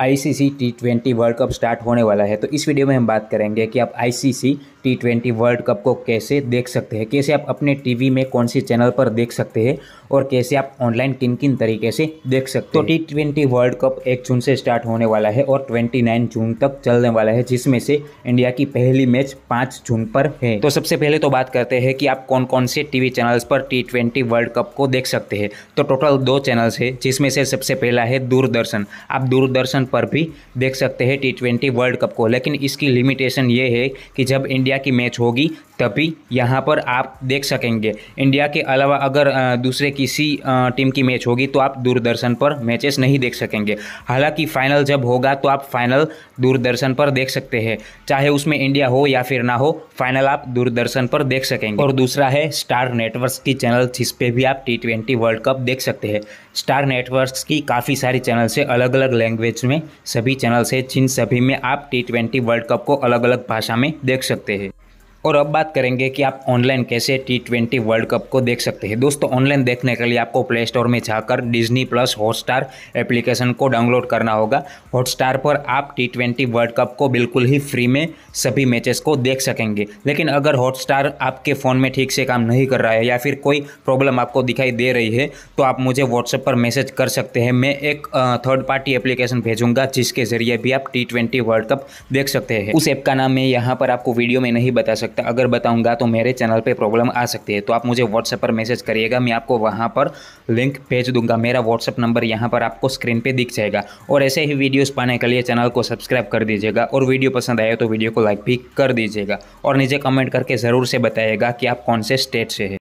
ICC T twenty world cup start होने वाला है तो इस वीडियो में हम बात करेंगे कि आप ICC T twenty world cup को कैसे देख सकते हैं कैसे आप अपने टीवी में कौन सी चैनल पर देख सकते हैं और कैसे आप ऑनलाइन किन किन तरीके से देख सकते हो तो टी ट्वेंटी वर्ल्ड कप एक जून से स्टार्ट होने वाला है और ट्वेंटी नाइन जून तक चलने वाला है जिसमें से इंडिया की पहली मैच 5 जून पर है तो सबसे पहले तो बात करते हैं कि आप कौन कौन से टीवी चैनल्स पर टी ट्वेंटी वर्ल्ड कप को देख सकते हैं तो टोटल दो चैनल्स है जिसमें से सबसे पहला है दूरदर्शन आप दूरदर्शन पर भी देख सकते हैं टी ट्वेंटी वर्ल्ड कप को लेकिन इसकी लिमिटेशन ये है कि जब इंडिया की मैच होगी तभी यहाँ पर आप देख सकेंगे इंडिया के अलावा अगर दूसरे की किसी टीम की मैच होगी तो आप दूरदर्शन पर मैचेस नहीं देख सकेंगे हालांकि फाइनल जब होगा तो आप फाइनल दूरदर्शन पर देख सकते हैं चाहे उसमें इंडिया हो या फिर ना हो फाइनल आप दूरदर्शन पर देख सकेंगे और दूसरा है स्टार नेटवर्क की चैनल जिस पे भी आप टी ट्वेंटी वर्ल्ड कप देख सकते हैं स्टार नेटवर्क की काफ़ी सारी चैनल से अलग अलग लैंग्वेज में सभी चैनल से जिन सभी में आप टी ट्वेंटी वर्ल्ड कप को अलग अलग भाषा में देख सकते हैं और अब बात करेंगे कि आप ऑनलाइन कैसे टी ट्वेंटी वर्ल्ड कप को देख सकते हैं दोस्तों ऑनलाइन देखने के लिए आपको प्ले स्टोर में जाकर डिजनी प्लस हॉटस्टार एप्लीकेशन को डाउनलोड करना होगा हॉटस्टार पर आप टी ट्वेंटी वर्ल्ड कप को बिल्कुल ही फ्री में सभी मैचेस को देख सकेंगे लेकिन अगर हॉटस्टार आपके फ़ोन में ठीक से काम नहीं कर रहा है या फिर कोई प्रॉब्लम आपको दिखाई दे रही है तो आप मुझे व्हाट्सएप पर मैसेज कर सकते हैं मैं एक थर्ड पार्टी एप्लीकेशन भेजूंगा जिसके ज़रिए भी आप टी वर्ल्ड कप देख सकते हैं उस ऐप का नाम मैं यहाँ पर आपको वीडियो में नहीं बता सकता सकता अगर बताऊँगा तो मेरे चैनल पर प्रॉब्लम आ सकती है तो आप मुझे व्हाट्सएप पर मैसेज करिएगा मैं आपको वहाँ पर लिंक भेज दूंगा मेरा व्हाट्सएप नंबर यहाँ पर आपको स्क्रीन पर दिख जाएगा और ऐसे ही वीडियोज़ पाने के लिए चैनल को सब्सक्राइब कर दीजिएगा और वीडियो पसंद आए तो वीडियो को लाइक भी कर दीजिएगा और नीचे कमेंट करके ज़रूर से बताइएगा कि आप कौन से स्टेट से हैं